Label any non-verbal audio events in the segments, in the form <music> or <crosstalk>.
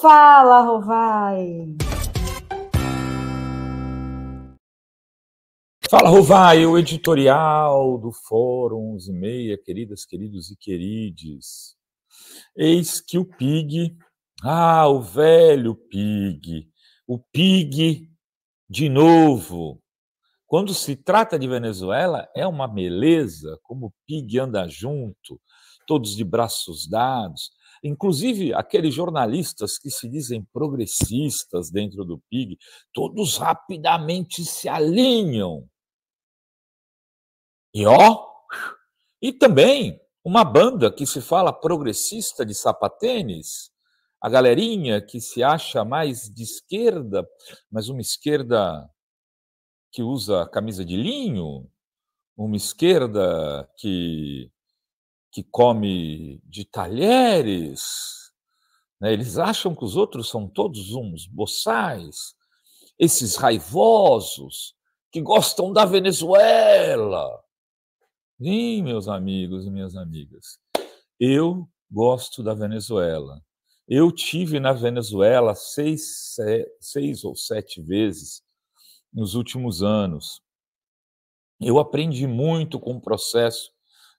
Fala, Rovai! Fala, Rovai, o editorial do Fórum 11 e meia, queridas, queridos e querides. Eis que o Pig, ah, o velho Pig, o Pig de novo. Quando se trata de Venezuela, é uma beleza, como o Pig anda junto, todos de braços dados. Inclusive, aqueles jornalistas que se dizem progressistas dentro do PIG, todos rapidamente se alinham. E ó, e também uma banda que se fala progressista de sapatênis, a galerinha que se acha mais de esquerda, mas uma esquerda que usa camisa de linho, uma esquerda que que come de talheres, né? eles acham que os outros são todos uns boçais, esses raivosos que gostam da Venezuela. Sim, meus amigos e minhas amigas, eu gosto da Venezuela. Eu tive na Venezuela seis, seis ou sete vezes nos últimos anos. Eu aprendi muito com o processo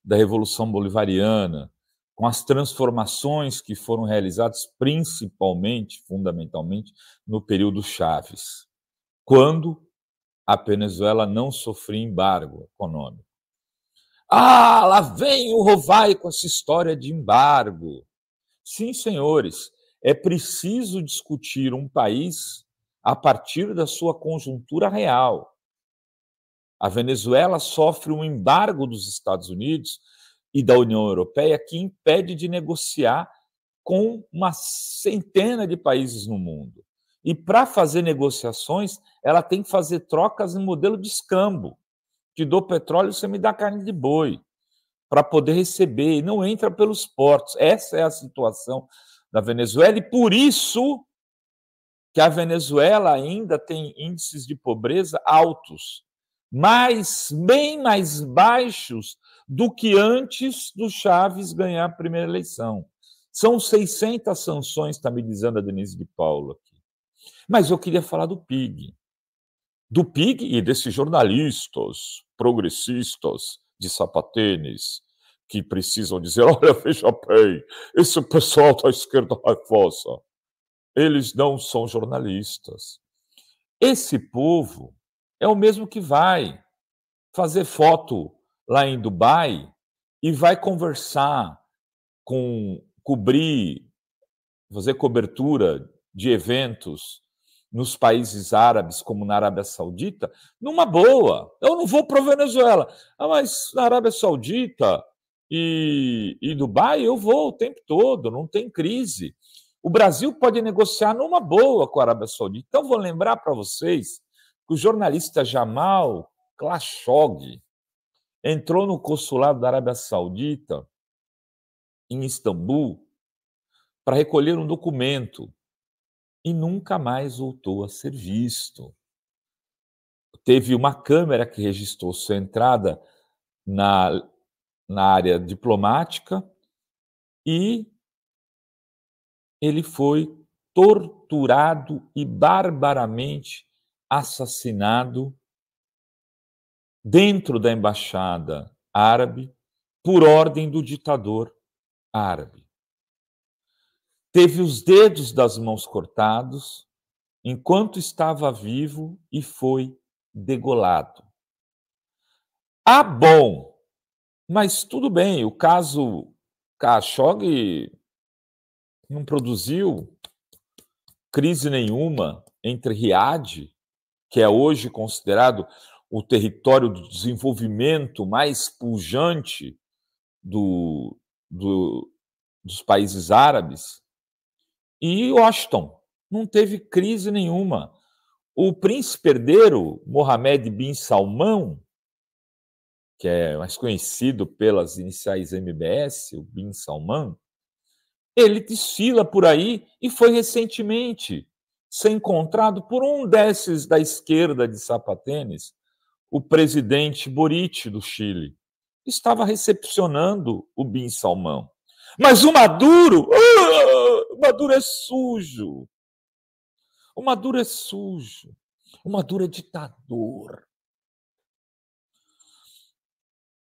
da Revolução Bolivariana, com as transformações que foram realizadas principalmente, fundamentalmente, no período Chaves, quando a Venezuela não sofria embargo econômico. Ah, lá vem o Rovai com essa história de embargo. Sim, senhores, é preciso discutir um país a partir da sua conjuntura real. A Venezuela sofre um embargo dos Estados Unidos e da União Europeia que impede de negociar com uma centena de países no mundo. E para fazer negociações, ela tem que fazer trocas em modelo de escambo. Te dou petróleo, você me dá carne de boi, para poder receber, e não entra pelos portos. Essa é a situação da Venezuela, e por isso que a Venezuela ainda tem índices de pobreza altos mais, bem mais baixos do que antes do Chaves ganhar a primeira eleição. São 600 sanções, está me dizendo a Denise de Paulo aqui. Mas eu queria falar do PIG. Do PIG e desses jornalistas progressistas de sapatênis que precisam dizer: <laughs> olha, veja bem, esse pessoal da esquerda fossa. eles não são jornalistas. Esse povo é o mesmo que vai fazer foto lá em Dubai e vai conversar com cobrir, fazer cobertura de eventos nos países árabes, como na Arábia Saudita, numa boa. Eu não vou para a Venezuela. Ah, mas na Arábia Saudita e, e Dubai eu vou o tempo todo, não tem crise. O Brasil pode negociar numa boa com a Arábia Saudita. Então, vou lembrar para vocês o jornalista Jamal Khashoggi entrou no consulado da Arábia Saudita, em Istambul, para recolher um documento e nunca mais voltou a ser visto. Teve uma câmera que registrou sua entrada na, na área diplomática e ele foi torturado e barbaramente assassinado dentro da embaixada árabe por ordem do ditador árabe. Teve os dedos das mãos cortados enquanto estava vivo e foi degolado. Ah, bom, mas tudo bem, o caso Khashoggi não produziu crise nenhuma entre Riad que é hoje considerado o território do desenvolvimento mais pujante do, do, dos países árabes, e Washington não teve crise nenhuma. O príncipe herdeiro Mohammed bin Salman, que é mais conhecido pelas iniciais MBS, o bin Salman, ele desfila por aí e foi recentemente ser encontrado por um desses da esquerda de sapatênis, o presidente Boric do Chile. Estava recepcionando o Bin Salmão. Mas o Maduro, uh, o Maduro é sujo. O Maduro é sujo. O Maduro é ditador.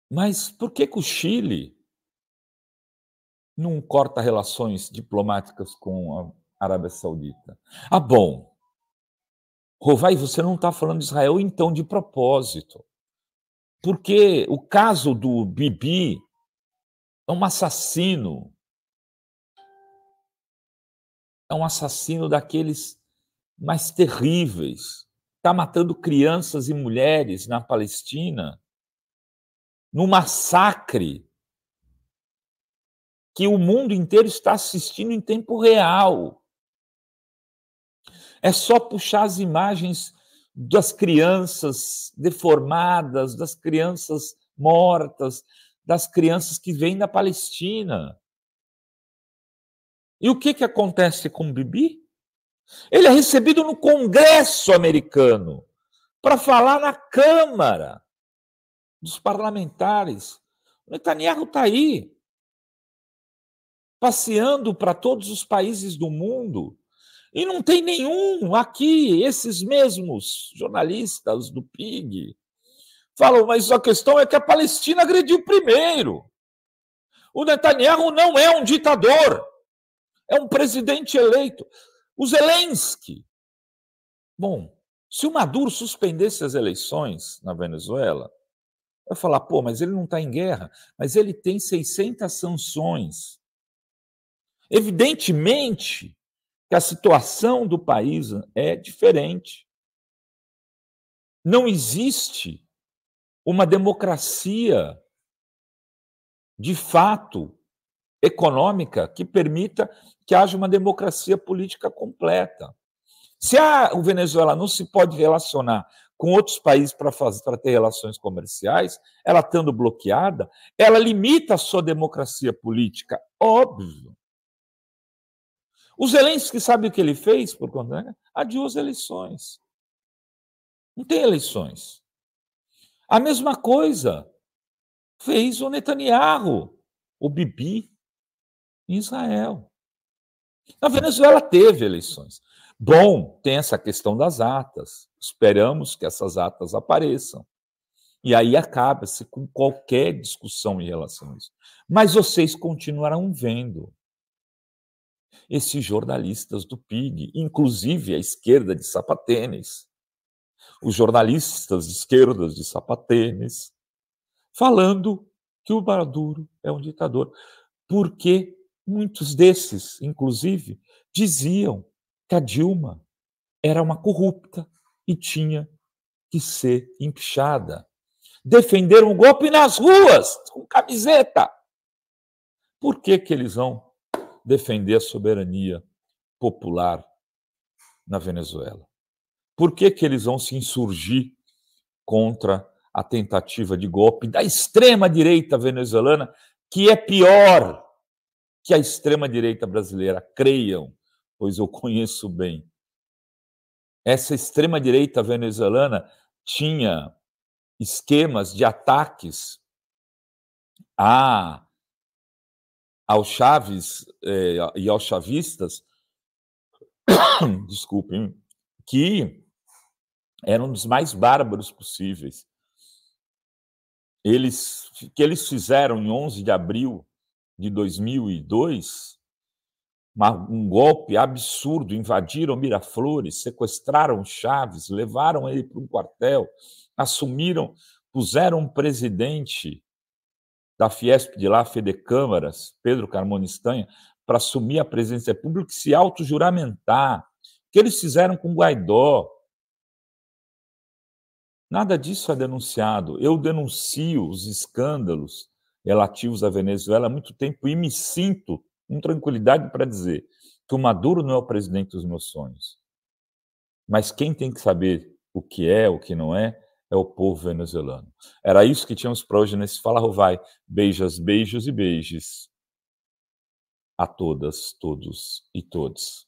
Mas por que, que o Chile não corta relações diplomáticas com a Arábia Saudita. Ah, bom. Rovai, você não está falando de Israel, então, de propósito. Porque o caso do Bibi é um assassino. É um assassino daqueles mais terríveis. Está matando crianças e mulheres na Palestina num massacre que o mundo inteiro está assistindo em tempo real. É só puxar as imagens das crianças deformadas, das crianças mortas, das crianças que vêm da Palestina. E o que, que acontece com o Bibi? Ele é recebido no Congresso americano para falar na Câmara dos parlamentares. O Netanyahu está aí, passeando para todos os países do mundo, e não tem nenhum aqui, esses mesmos jornalistas do PIG falam, mas a questão é que a Palestina agrediu primeiro. O Netanyahu não é um ditador, é um presidente eleito. O Zelensky. Bom, se o Maduro suspendesse as eleições na Venezuela, eu falar, pô, mas ele não está em guerra, mas ele tem 600 sanções. Evidentemente, que a situação do país é diferente. Não existe uma democracia de fato econômica que permita que haja uma democracia política completa. Se a, o Venezuela não se pode relacionar com outros países para, fazer, para ter relações comerciais, ela estando bloqueada, ela limita a sua democracia política, óbvio. O Zelensky sabe o que ele fez por conta, né? adiou as eleições. Não tem eleições. A mesma coisa fez o Netanyahu, o Bibi, em Israel. Na Venezuela teve eleições. Bom, tem essa questão das atas. Esperamos que essas atas apareçam. E aí acaba-se com qualquer discussão em relação a isso. Mas vocês continuarão vendo esses jornalistas do PIG, inclusive a esquerda de sapatênis, os jornalistas de esquerdas de sapatênis, falando que o Maduro é um ditador, porque muitos desses, inclusive, diziam que a Dilma era uma corrupta e tinha que ser empichada. Defenderam o golpe nas ruas, com camiseta. Por que, que eles vão defender a soberania popular na Venezuela? Por que, que eles vão se insurgir contra a tentativa de golpe da extrema-direita venezuelana, que é pior que a extrema-direita brasileira? Creiam, pois eu conheço bem. Essa extrema-direita venezuelana tinha esquemas de ataques a aos Chaves eh, e aos chavistas, <coughs> desculpem, que eram dos mais bárbaros possíveis. Eles que eles fizeram em 11 de abril de 2002 um golpe absurdo, invadiram Miraflores, sequestraram Chaves, levaram ele para um quartel, assumiram, puseram um presidente da Fiesp de lá, Fede Câmaras, Pedro Carmona Estanha, para assumir a presidência pública República e se autojuramentar, que eles fizeram com Guaidó. Nada disso é denunciado. Eu denuncio os escândalos relativos à Venezuela há muito tempo e me sinto com tranquilidade para dizer que o Maduro não é o presidente dos meus sonhos. Mas quem tem que saber o que é, o que não é, é o povo venezuelano. Era isso que tínhamos para hoje nesse Fala Rovai. Beijas, beijos e beijos a todas, todos e todos.